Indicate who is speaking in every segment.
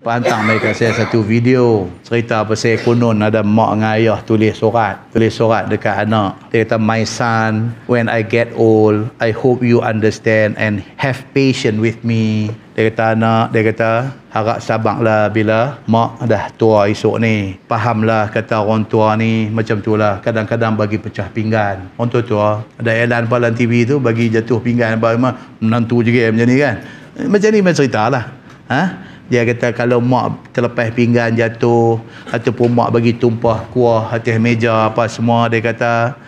Speaker 1: Pantang mereka saya satu video cerita pasal konon ada mak dengan ayah tulis surat. Tulis surat dekat anak. Dia kata, my son, when I get old, I hope you understand and have patience with me. Dia kata anak, dia kata, harap sabarlah bila mak dah tua esok ni. Fahamlah kata orang tua ni macam tu lah. Kadang-kadang bagi pecah pinggan. Orang tua-tua, ada elan balan TV tu bagi jatuh pinggan. Bagaimana menantu juga macam ni kan. Eh, macam ni macam cerita lah. Ha? dia kata kalau mak terlepas pinggan jatuh ataupun mak bagi tumpah kuah atas meja apa semua dia kata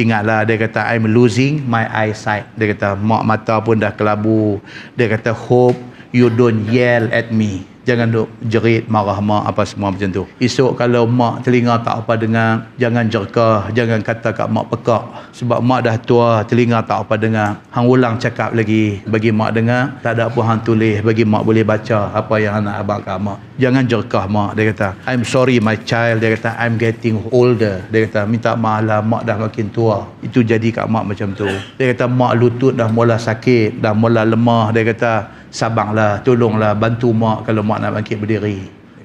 Speaker 1: ingatlah dia kata I'm losing my eyesight dia kata mak mata pun dah kelabu dia kata hope you don't yell at me jangan duk jerit marah mak apa semua macam tu esok kalau mak telinga tak apa dengar jangan jerkah jangan kata kat mak pekak sebab mak dah tua telinga tak apa dengar hang ulang cakap lagi bagi mak dengar tak ada apa hang tulis bagi mak boleh baca apa yang anak abang kat mak jangan jerkah mak dia kata I'm sorry my child dia kata I'm getting older dia kata minta maaf lah mak dah makin tua itu jadi kat mak macam tu dia kata mak lutut dah mula sakit dah mula lemah dia kata sabanglah, tolonglah, bantu mak kalau mak nak bangkit berdiri.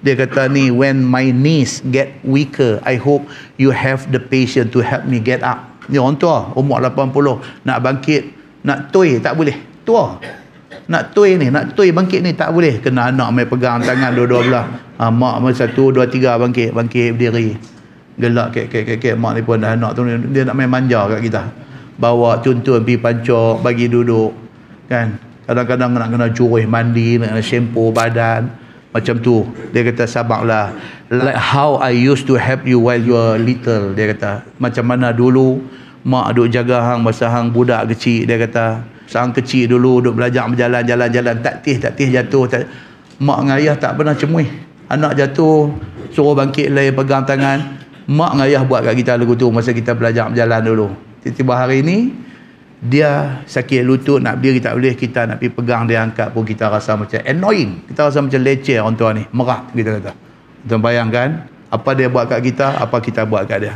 Speaker 1: Dia kata ni, when my knees get weaker, I hope you have the patience to help me get up. Ni orang tua, umur 80, nak bangkit, nak tui, tak boleh. Tua. Nak tui ni, nak tui bangkit ni, tak boleh. Kena anak main pegang tangan dua-dua belah. Ha, mak main satu, dua, tiga bangkit, bangkit berdiri. Gelak kek, kek, kek, kek. Mak ni pun dah anak tu, dia nak main manja kat kita. Bawa tuntun pergi pancok, bagi duduk. Kan? kadang-kadang nak kena curih mandi nak kena sempo badan macam tu dia kata sabarlah like how I used to help you while you were little dia kata macam mana dulu mak duk jaga hang masa hang budak kecil dia kata sang kecil dulu duk belajar berjalan jalan jalan tak tih tak tih jatuh tak mak dengan ayah tak pernah cemui anak jatuh suruh bangkit lain pegang tangan mak dengan ayah buat kat kita lagu tu masa kita belajar berjalan dulu tiba-tiba hari ni dia sakit lutut nak beri tak boleh kita nak pergi pegang dia angkat pun kita rasa macam annoying kita rasa macam leceh orang tua ni merah kita kata tuan bayangkan apa dia buat kat kita apa kita buat kat dia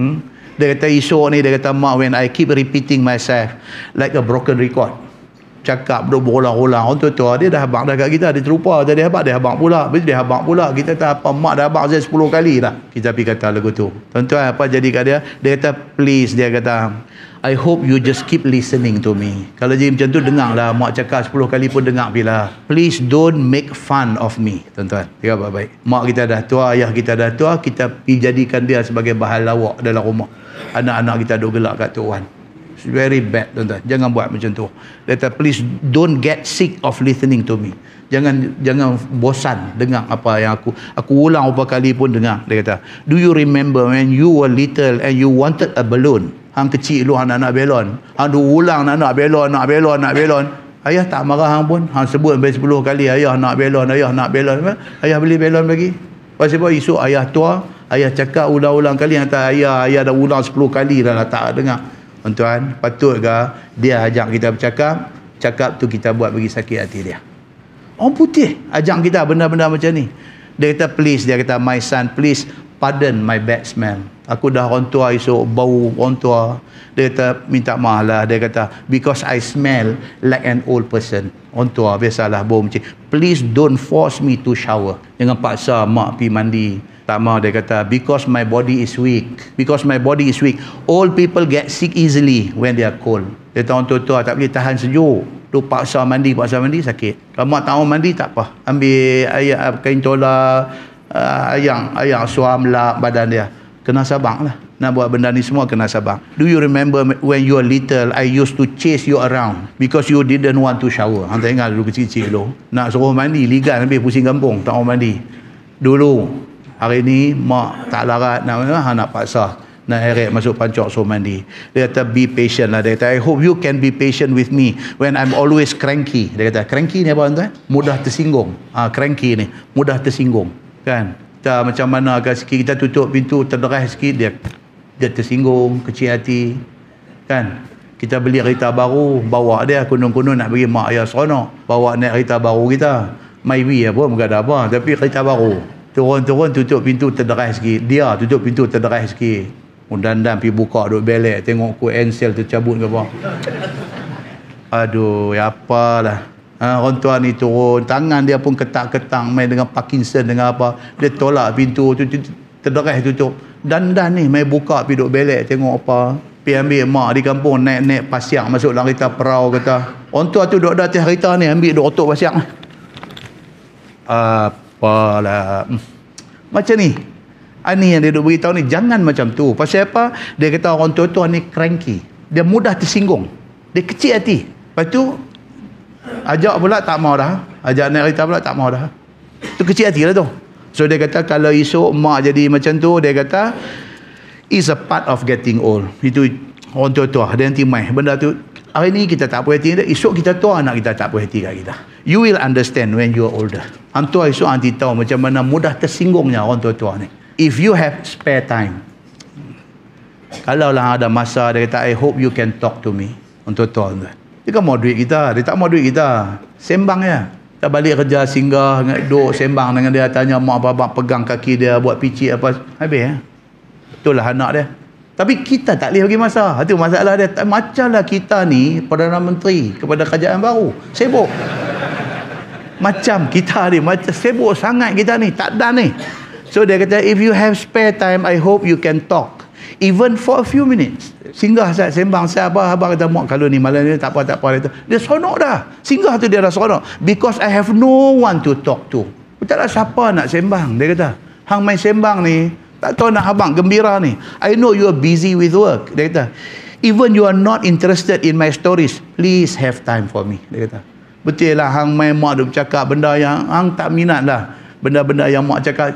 Speaker 1: hmm? dia kata esok ni dia kata mak when I keep repeating myself like a broken record cakap duduk berulang-ulang orang tua-tua dia dah habang dah kat kita dia terlupa dia habang dia habang pula bila dia habang pula kita kata apa mak dah habang saya 10 kali dah kita pergi kata lagu tu tuan-tuan apa jadi kat dia dia kata please dia kata I hope you just keep listening to me. Kalau jadi macam tu, lah, Mak cakap 10 kali pun dengar bila. Please don't make fun of me. Tuan-tuan. Ya, baik-baik. Mak kita dah tua, ayah kita dah tua. Kita jadikan dia sebagai bahan lawak dalam rumah. Anak-anak kita duduk gelak kat tuan. It's very bad, tuan-tuan. Jangan buat macam tu. Later, please don't get sick of listening to me. Jangan jangan bosan dengar apa yang aku aku ulang beberapa kali pun dengar dia kata do you remember when you were little and you wanted a balloon Hang kecil dulu hang nak, nak belon. Hang duk ulang nak, nak belon, nak belon, nak belon. Ayah tak marah hang pun. Hang sebut sampai 10 kali ayah nak belon, ayah nak belon. Ayah beli belon bagi. Pasal apa esok ayah tua, ayah cakap ulang-ulang kali. tak ayah, ayah dah ulang 10 kali dah, dah tak dengar. Tuan-tuan, ke dia ajak kita bercakap? Cakap tu kita buat bagi sakit hati dia. Orang putih ajak kita benda-benda macam ni. Dia kata please, dia kata my son please pardon my bad smell. Aku dah rontua esok, bau rontua. Dia kata, minta maaf lah. Dia kata, because I smell like an old person. Rontua, biasalah bau macam Please don't force me to shower. Jangan paksa mak pergi mandi. Tak mahu, dia kata, because my body is weak. Because my body is weak. Old people get sick easily when they are cold. Dia kata, rontua-rontua, tak boleh tahan sejuk. Tu paksa mandi, paksa mandi, sakit. Kalau mak tak mandi, tak apa. Ambil ayam, kain tola, ah, ayang ayang suam lah badan dia kena sabar lah. Nak buat benda ni semua kena sabar. Do you remember when you were little, I used to chase you around because you didn't want to shower. Hang tak ingat dulu kecil-kecil dulu. Nak suruh mandi, ligan habis pusing kampung. Tak mau mandi. Dulu, hari ni mak tak larat nak, nak, nak paksa nak erek masuk pancok so mandi dia kata be patient lah dia kata I hope you can be patient with me when I'm always cranky dia kata cranky ni apa tuan mudah tersinggung ha, cranky ni mudah tersinggung kan kita macam mana agak sikit kita tutup pintu terderas sikit dia dia tersinggung kecil hati kan kita beli kereta baru bawa dia kunun-kunun nak bagi mak ayah seronok bawa naik kereta baru kita mai maybe ya pun bukan apa tapi kereta baru turun-turun tutup pintu terderas sikit dia tutup pintu terderas sikit undang-undang pergi buka duk belek tengok ku ensel tercabut ke apa aduh ya apalah Uh, orang tua ni turun tangan dia pun ketak-ketang main dengan Parkinson dengan apa dia tolak pintu tu, tu, tu terderah dan dah ni main buka pergi duduk belek tengok apa pergi ambil mak di kampung naik-naik pasiak masuk dalam kereta perahu kata orang tua tu duduk dah atas kereta ni ambil duduk otok pasiak apalah macam ni ini ah, yang dia duduk beritahu ni jangan macam tu pasal apa dia kata orang tua tu ni cranky dia mudah tersinggung dia kecil hati lepas tu Ajak pula tak mau dah. Ajak naik kereta pula tak mau dah. Tu kecil hati lah tu. So dia kata kalau esok mak jadi macam tu, dia kata is a part of getting old. Itu orang tua-tua. Dia nanti mai. Benda tu hari ni kita tak puas hati dia. Esok kita tua anak kita tak puas hati kat kita. You will understand when you are older. Antua esok nanti tahu macam mana mudah tersinggungnya orang tua-tua ni. If you have spare time, kalau lah ada masa, dia kata, I hope you can talk to me. Untuk tuan-tuan. Dia kan mau duit kita. Dia tak mau duit kita. Sembang ya. Tak balik kerja singgah. Duduk sembang dengan dia. Tanya mak bapak pegang kaki dia. Buat pici apa. Habis ya. lah anak dia. Tapi kita tak boleh bagi masa. Itu masalah dia. Tak, lah kita ni. Perdana Menteri. Kepada kerajaan baru. Sibuk. Macam kita ni. Macam sibuk sangat kita ni. Tak ada ni. So dia kata. If you have spare time. I hope you can talk even for a few minutes singgah saya sembang saya abah abah kata mak kalau ni malam ni tak apa tak apa dia, dia seronok dah singgah tu dia dah seronok because I have no one to talk to tak ada siapa nak sembang dia kata hang main sembang ni tak tahu nak abang gembira ni I know you are busy with work dia kata even you are not interested in my stories please have time for me dia kata betul lah hang main mak duk cakap benda yang hang tak minat lah benda-benda yang mak cakap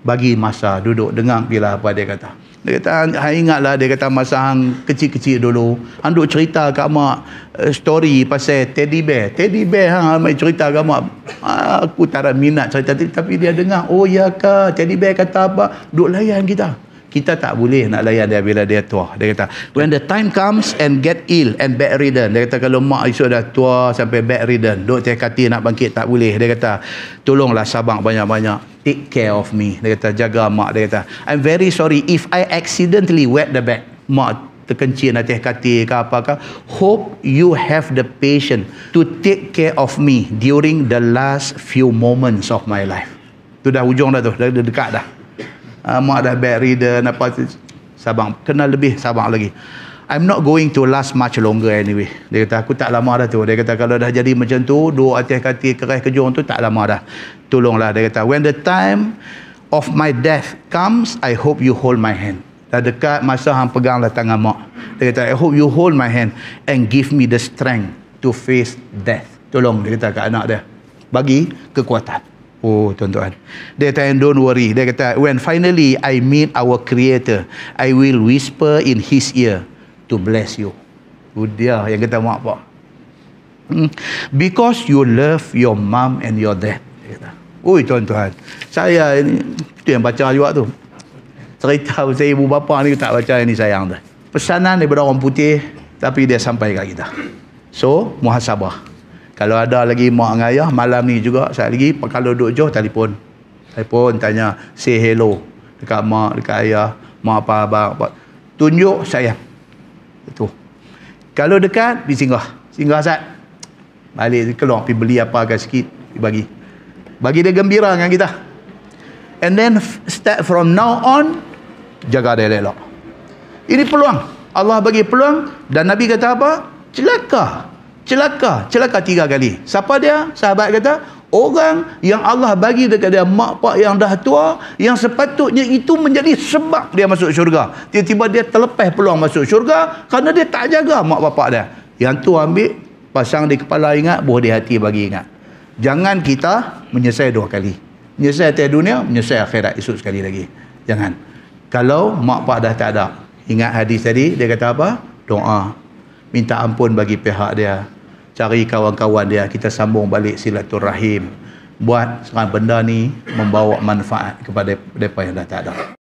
Speaker 1: bagi masa duduk dengar pilih apa dia kata dia kata, hang ingatlah dia kata masa hang kecil-kecil dulu. Hang duk cerita ke mak uh, eh, story pasal teddy bear. Teddy bear hang mai cerita ke mak. Aku tak ada minat cerita tapi dia dengar, "Oh ya ka, teddy bear kata apa? Duk layan kita." kita tak boleh nak layan dia bila dia tua. Dia kata, when the time comes and get ill and bedridden. Dia kata, kalau mak isu dah tua sampai bedridden, duk teh kati nak bangkit, tak boleh. Dia kata, tolonglah sabang banyak-banyak take care of me. Dia kata, jaga mak. Dia kata, I'm very sorry if I accidentally wet the bed. Mak terkencin atas katil ke apakah. Hope you have the patience to take care of me during the last few moments of my life. Tu dah hujung dah tu. Dah, dekat dah. Uh, mak dah bedridden apa tu. Sabang. Kena lebih sabang lagi. I'm not going to last much longer anyway. Dia kata, aku tak lama dah tu. Dia kata, kalau dah jadi macam tu, dua atas kaki kerah kejong tu, tak lama dah. Tolonglah. Dia kata, when the time of my death comes, I hope you hold my hand. Dah dekat masa hang peganglah tangan mak. Dia kata, I hope you hold my hand and give me the strength to face death. Tolong, dia kata ke anak dia. Bagi kekuatan. Oh tuan-tuan. Dia kata and don't worry. Dia kata when finally I meet our creator, I will whisper in his ear to bless you. Budia yang kita mak pak. Hmm? Because you love your mom and your dad. Ui tuan-tuan. Saya ini, tu yang baca juga tu. Cerita pasal ibu bapa ni tak baca ini sayang dah. Pesanan daripada orang putih tapi dia sampai ke kita. So, muhasabah. Kalau ada lagi mak dan ayah, malam ni juga, saya lagi, kalau duduk jauh, telefon. Telefon, tanya, say hello. Dekat mak, dekat ayah, mak apa, apa, apa. Tunjuk sayang. Itu. Kalau dekat, pergi singgah. Singgah Ustaz. Balik, keluar, pergi beli apa agak sikit, pergi bagi. Bagi dia gembira dengan kita. And then start from now on, jaga dia elok. Ini peluang. Allah bagi peluang dan Nabi kata apa? Celaka. Celaka. Celaka tiga kali. Siapa dia? Sahabat kata, orang yang Allah bagi dekat dia mak pak yang dah tua yang sepatutnya itu menjadi sebab dia masuk syurga tiba-tiba dia terlepas peluang masuk syurga kerana dia tak jaga mak bapak dia yang tu ambil pasang di kepala ingat buah di hati bagi ingat jangan kita menyesal dua kali menyesal atas dunia menyesal akhirat esok sekali lagi jangan kalau mak pak dah tak ada ingat hadis tadi dia kata apa doa minta ampun bagi pihak dia cari kawan-kawan dia kita sambung balik silaturahim buat sekarang benda ni membawa manfaat kepada depa yang dah tak ada